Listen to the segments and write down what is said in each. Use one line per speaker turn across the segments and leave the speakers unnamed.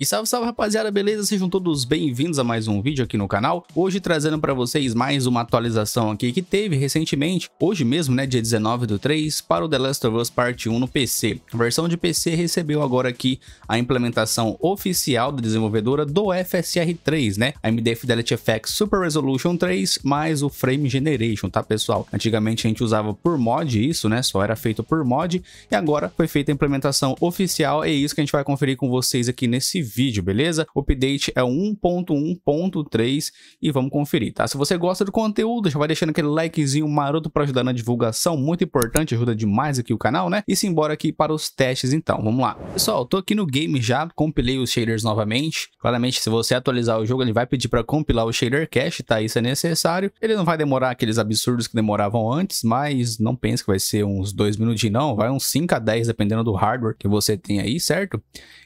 E salve, salve rapaziada, beleza? Sejam todos bem-vindos a mais um vídeo aqui no canal. Hoje trazendo para vocês mais uma atualização aqui que teve recentemente, hoje mesmo, né, dia 19 do 3, para o The Last of Us Part 1 no PC. A versão de PC recebeu agora aqui a implementação oficial da desenvolvedora do FSR3, né? AMD Fidelity FX Super Resolution 3 mais o Frame Generation, tá pessoal? Antigamente a gente usava por mod isso, né? Só era feito por mod e agora foi feita a implementação oficial, é isso que a gente vai conferir com vocês aqui nesse vídeo vídeo, beleza? O update é 1.1.3 e vamos conferir, tá? Se você gosta do conteúdo, já vai deixando aquele likezinho maroto para ajudar na divulgação, muito importante, ajuda demais aqui o canal, né? E simbora aqui para os testes então, vamos lá. Pessoal, tô aqui no game já, compilei os shaders novamente. Claramente, se você atualizar o jogo, ele vai pedir para compilar o shader cache, tá? Isso é necessário. Ele não vai demorar aqueles absurdos que demoravam antes, mas não pense que vai ser uns dois minutinhos não, vai uns 5 a 10 dependendo do hardware que você tem aí, certo?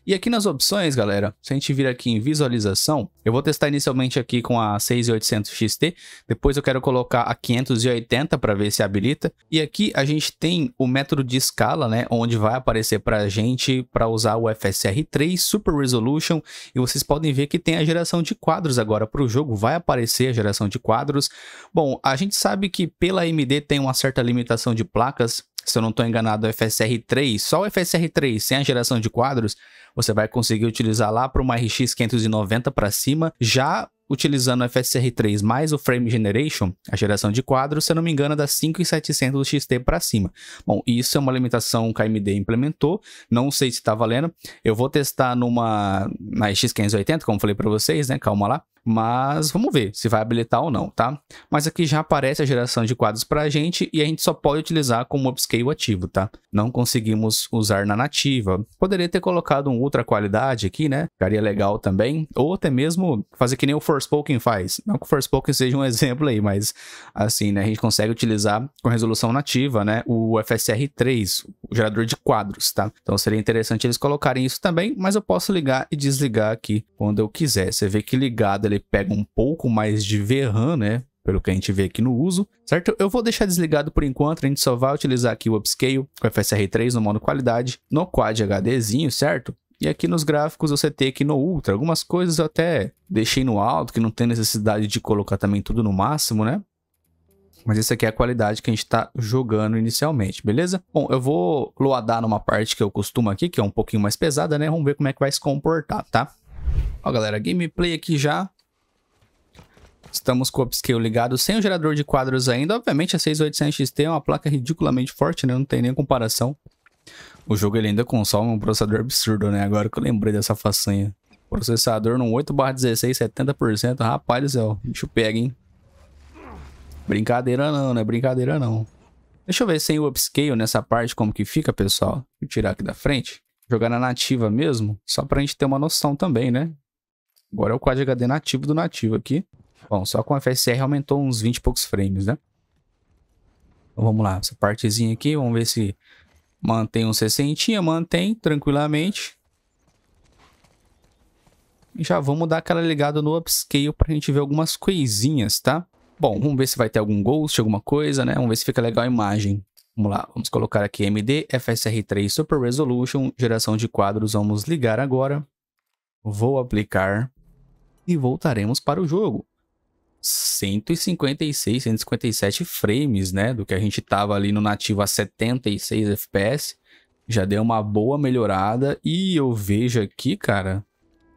E aqui nas opções, galera, galera, se a gente vir aqui em visualização, eu vou testar inicialmente aqui com a 6800 XT, depois eu quero colocar a 580 para ver se habilita. E aqui a gente tem o método de escala, né, onde vai aparecer para a gente para usar o FSR3 Super Resolution e vocês podem ver que tem a geração de quadros agora para o jogo, vai aparecer a geração de quadros. Bom, a gente sabe que pela AMD tem uma certa limitação de placas se eu não estou enganado, é o FSR3, só o FSR3 sem a geração de quadros, você vai conseguir utilizar lá para uma RX 590 para cima, já utilizando o FSR3 mais o Frame Generation, a geração de quadros, se eu não me engano, é da 5700 XT para cima. Bom, isso é uma limitação que a AMD implementou, não sei se está valendo. Eu vou testar numa na X580, como falei para vocês, né? Calma lá. Mas vamos ver se vai habilitar ou não, tá? Mas aqui já aparece a geração de quadros para a gente e a gente só pode utilizar como upscale ativo, tá? Não conseguimos usar na nativa. Poderia ter colocado um outra qualidade aqui, né? Ficaria legal também. Ou até mesmo fazer que nem o Forspoken faz. Não que o Forspoken seja um exemplo aí, mas assim, né? A gente consegue utilizar com resolução nativa, né? O FSR3, gerador de quadros, tá? Então seria interessante eles colocarem isso também, mas eu posso ligar e desligar aqui quando eu quiser. Você vê que ligado ele pega um pouco mais de VRAM, né? pelo que a gente vê aqui no uso, certo? Eu vou deixar desligado por enquanto, a gente só vai utilizar aqui o Upscale, o FSR3 no modo qualidade, no Quad HDzinho, certo? E aqui nos gráficos você tem aqui no Ultra, algumas coisas eu até deixei no alto, que não tem necessidade de colocar também tudo no máximo, né? Mas isso aqui é a qualidade que a gente está jogando inicialmente, beleza? Bom, eu vou loadar numa parte que eu costumo aqui, que é um pouquinho mais pesada, né? Vamos ver como é que vai se comportar, tá? Ó, galera, gameplay aqui já. Estamos com o upscale ligado sem o gerador de quadros ainda. Obviamente a 6800XT é uma placa ridiculamente forte, né? Não tem nem comparação. O jogo ele ainda consome um processador absurdo, né? Agora que eu lembrei dessa façanha. Processador num 8 16, 70%. Rapaz do céu, bicho pega, hein? Brincadeira não, não é brincadeira não. Deixa eu ver sem o upscale nessa parte como que fica, pessoal. Vou tirar aqui da frente. Jogar na nativa mesmo, só pra gente ter uma noção também, né? Agora é o Quad HD nativo do nativo aqui. Bom, só com o FSR aumentou uns 20 e poucos frames, né? Então vamos lá, essa partezinha aqui, vamos ver se mantém um 60, mantém tranquilamente. E já vamos dar aquela ligada no upscale pra gente ver algumas coisinhas, tá? Bom, vamos ver se vai ter algum ghost, alguma coisa, né? Vamos ver se fica legal a imagem. Vamos lá, vamos colocar aqui MD FSR3 Super Resolution, geração de quadros, vamos ligar agora. Vou aplicar e voltaremos para o jogo. 156, 157 frames, né? Do que a gente tava ali no nativo a 76 FPS. Já deu uma boa melhorada e eu vejo aqui, cara,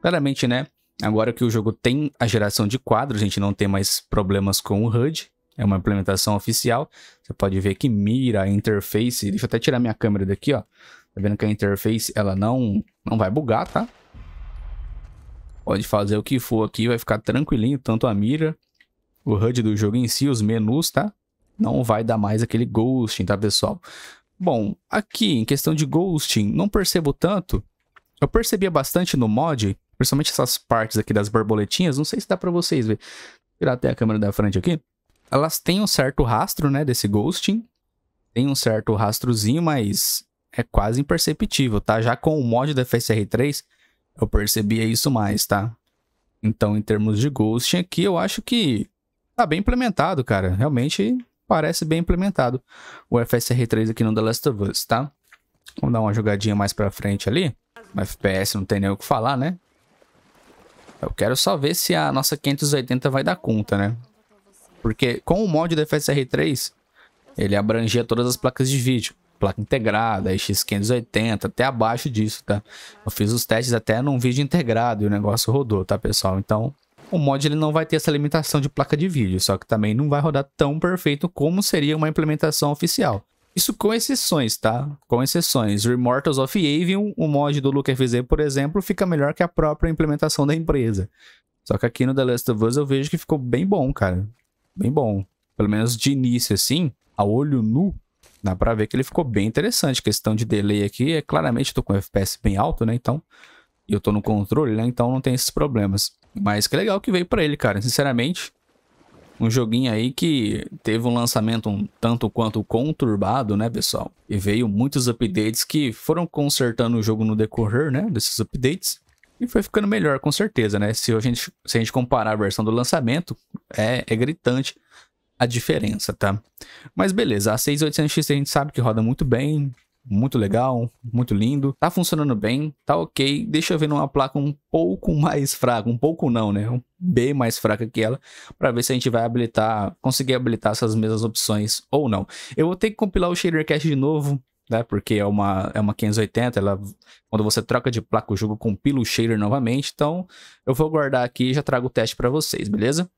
claramente, né? Agora que o jogo tem a geração de quadros, a gente não tem mais problemas com o HUD. É uma implementação oficial. Você pode ver que mira, a interface. Deixa eu até tirar minha câmera daqui, ó. Tá vendo que a interface ela não, não vai bugar, tá? Pode fazer o que for aqui, vai ficar tranquilinho, tanto a mira, o HUD do jogo em si, os menus, tá? Não vai dar mais aquele ghosting, tá, pessoal? Bom, aqui em questão de ghosting, não percebo tanto. Eu percebia bastante no mod, Principalmente essas partes aqui das borboletinhas, não sei se dá para vocês ver. Vou tirar até a câmera da frente aqui. Elas têm um certo rastro, né, desse ghosting. Tem um certo rastrozinho, mas é quase imperceptível, tá? Já com o mod da FSR3, eu percebia isso mais, tá? Então, em termos de ghosting aqui, eu acho que tá bem implementado, cara. Realmente parece bem implementado o FSR3 aqui no The Last of Us, tá? Vamos dar uma jogadinha mais pra frente ali. O FPS não tem nem o que falar, né? Eu quero só ver se a nossa 580 vai dar conta, né? Porque com o mod da FSR3, ele abrangia todas as placas de vídeo. Placa integrada, X580, até abaixo disso, tá? Eu fiz os testes até num vídeo integrado e o negócio rodou, tá, pessoal? Então, o mod ele não vai ter essa limitação de placa de vídeo, só que também não vai rodar tão perfeito como seria uma implementação oficial. Isso com exceções, tá? Com exceções. Remortals of Avion, o mod do LucaFZ, por exemplo, fica melhor que a própria implementação da empresa. Só que aqui no The Last of Us eu vejo que ficou bem bom, cara. Bem bom. Pelo menos de início, assim, a olho nu, dá pra ver que ele ficou bem interessante. Questão de delay aqui, é claramente eu tô com FPS bem alto, né? Então, eu tô no controle, né? Então não tem esses problemas. Mas que legal que veio pra ele, cara. Sinceramente, um joguinho aí que teve um lançamento um tanto quanto conturbado, né, pessoal? E veio muitos updates que foram consertando o jogo no decorrer, né, desses updates. E foi ficando melhor, com certeza, né? Se a gente, se a gente comparar a versão do lançamento, é, é gritante a diferença, tá? Mas beleza, a 6800X a gente sabe que roda muito bem, muito legal, muito lindo, tá funcionando bem, tá ok. Deixa eu ver numa placa um pouco mais fraca, um pouco não, né? Um bem mais fraca que ela, para ver se a gente vai habilitar, conseguir habilitar essas mesmas opções ou não. Eu vou ter que compilar o Shader Cache de novo, né? Porque é uma, é uma 580, ela, quando você troca de placa, o jogo compila o shader novamente. Então, eu vou guardar aqui e já trago o teste para vocês, beleza?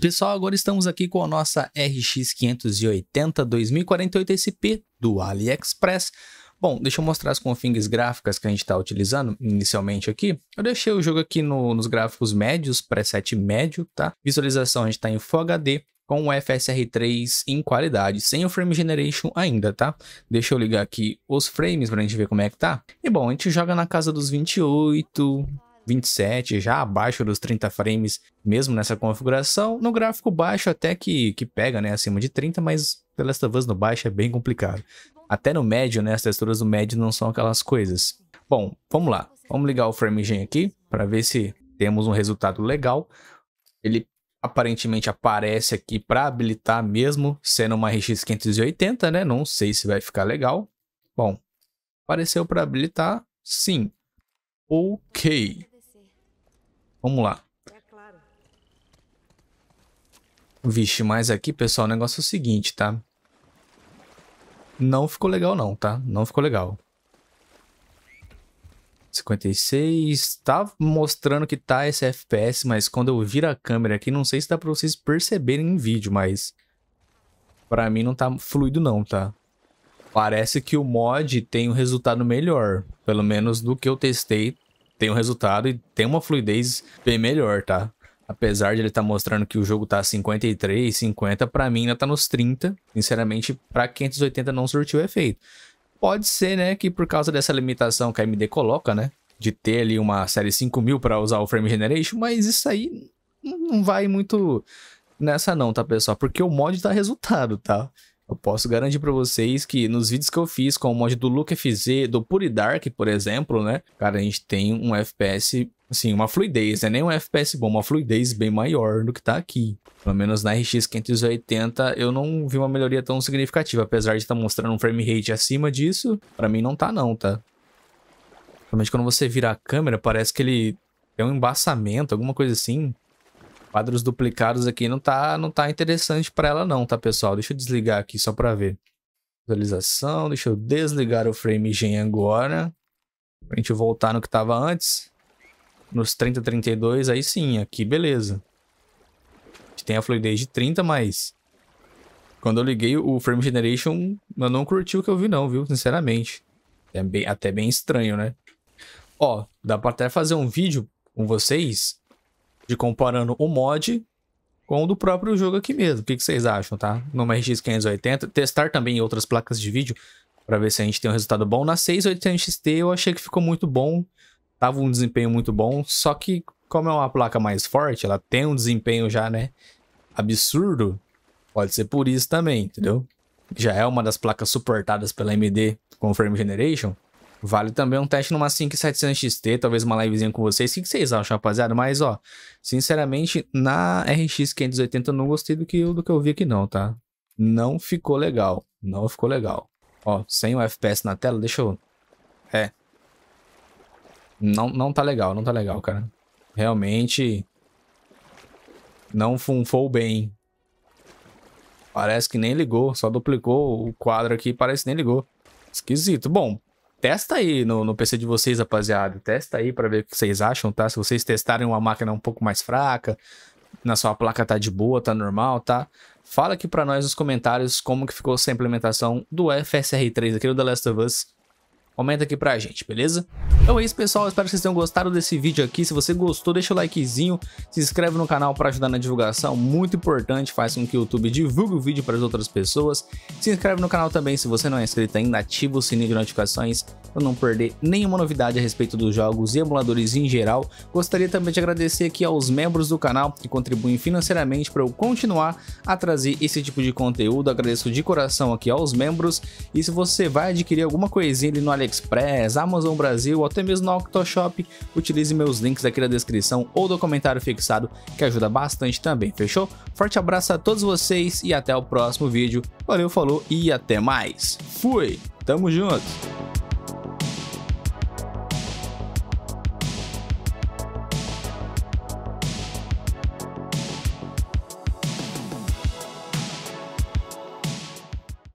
Pessoal, agora estamos aqui com a nossa RX 580 2048 SP do AliExpress. Bom, deixa eu mostrar as configs gráficas que a gente está utilizando inicialmente aqui. Eu deixei o jogo aqui no, nos gráficos médios, preset médio, tá? Visualização a gente está em Full HD com o FSR3 em qualidade, sem o frame generation ainda, tá? Deixa eu ligar aqui os frames para a gente ver como é que tá. E bom, a gente joga na casa dos 28, 27, já abaixo dos 30 frames, mesmo nessa configuração. No gráfico baixo até que, que pega, né, acima de 30, mas The Last of Us no baixo é bem complicado. Até no médio, né, as texturas do médio não são aquelas coisas. Bom, vamos lá. Vamos ligar o gen aqui para ver se temos um resultado legal. Ele aparentemente aparece aqui para habilitar mesmo, sendo uma RX 580, né? Não sei se vai ficar legal. Bom, apareceu para habilitar, sim. Ok. Vamos lá. É Vixe, mas aqui, pessoal, o negócio é o seguinte, tá? Não ficou legal não, tá? Não ficou legal. 56, tá mostrando que tá esse FPS, mas quando eu viro a câmera aqui, não sei se dá pra vocês perceberem em vídeo, mas... Pra mim não tá fluido não, tá? Parece que o mod tem um resultado melhor, pelo menos do que eu testei, tem um resultado e tem uma fluidez bem melhor, tá? Apesar de ele estar tá mostrando que o jogo tá 53, 50, para mim ainda tá nos 30. Sinceramente, para 580 não surtiu efeito. Pode ser, né, que por causa dessa limitação que a AMD coloca, né, de ter ali uma série 5000 para usar o frame generation, mas isso aí não vai muito nessa não, tá, pessoal? Porque o mod dá resultado, tá? Eu posso garantir para vocês que nos vídeos que eu fiz com o mod do Look FZ, do Puri Dark, por exemplo, né? Cara, a gente tem um FPS, assim, uma fluidez, né? Nem um FPS bom, uma fluidez bem maior do que tá aqui. Pelo menos na RX 580 eu não vi uma melhoria tão significativa, apesar de estar tá mostrando um frame rate acima disso, para mim não tá não, tá? Principalmente quando você vira a câmera, parece que ele tem um embaçamento, alguma coisa assim. Quadros duplicados aqui não tá, não tá interessante para ela não, tá, pessoal? Deixa eu desligar aqui só para ver. Visualização, deixa eu desligar o frame gen agora. Pra gente voltar no que tava antes. Nos 30, 32, aí sim, aqui beleza. A gente tem a fluidez de 30, mas... Quando eu liguei o frame generation, eu não curti o que eu vi não, viu? Sinceramente. É bem, até bem estranho, né? Ó, dá pra até fazer um vídeo com vocês de comparando o mod com o do próprio jogo aqui mesmo. O que, que vocês acham, tá? Numa RX 580, testar também outras placas de vídeo para ver se a gente tem um resultado bom. Na 680 XT eu achei que ficou muito bom, tava um desempenho muito bom, só que como é uma placa mais forte, ela tem um desempenho já, né, absurdo, pode ser por isso também, entendeu? Já é uma das placas suportadas pela AMD com Frame Generation, Vale também um teste numa 5700 XT, talvez uma livezinha com vocês. O que, vocês acham, rapaziada? Mas, ó, sinceramente, na RX 580 eu não gostei do que, do que eu vi aqui não, tá? Não ficou legal. Não ficou legal. Ó, sem o FPS na tela, deixa eu... É. Não, não tá legal, não tá legal, cara. Realmente... Não funfou bem. Parece que nem ligou, só duplicou o quadro aqui, parece que nem ligou. Esquisito. Bom, testa aí no, no PC de vocês, rapaziada. Testa aí para ver o que vocês acham, tá? Se vocês testarem uma máquina um pouco mais fraca, na sua placa tá de boa, tá normal, tá? Fala aqui para nós nos comentários como que ficou essa implementação do FSR3 aqui do The Last of Us Comenta aqui pra gente, beleza? Então é isso, pessoal. Espero que vocês tenham gostado desse vídeo aqui. Se você gostou, deixa o likezinho, se inscreve no canal para ajudar na divulgação. Muito importante, faz com que o YouTube divulgue o vídeo para as outras pessoas. Se inscreve no canal também se você não é inscrito ainda, ativa o sininho de notificações para não perder nenhuma novidade a respeito dos jogos e emuladores em geral, gostaria também de agradecer aqui aos membros do canal que contribuem financeiramente para eu continuar a trazer esse tipo de conteúdo. Agradeço de coração aqui aos membros. E se você vai adquirir alguma coisinha ali no AliExpress, Amazon Brasil ou até mesmo no Octoshop, utilize meus links aqui na descrição ou do comentário fixado que ajuda bastante também, fechou? Forte abraço a todos vocês e até o próximo vídeo. Valeu, falou e até mais. Fui, tamo junto!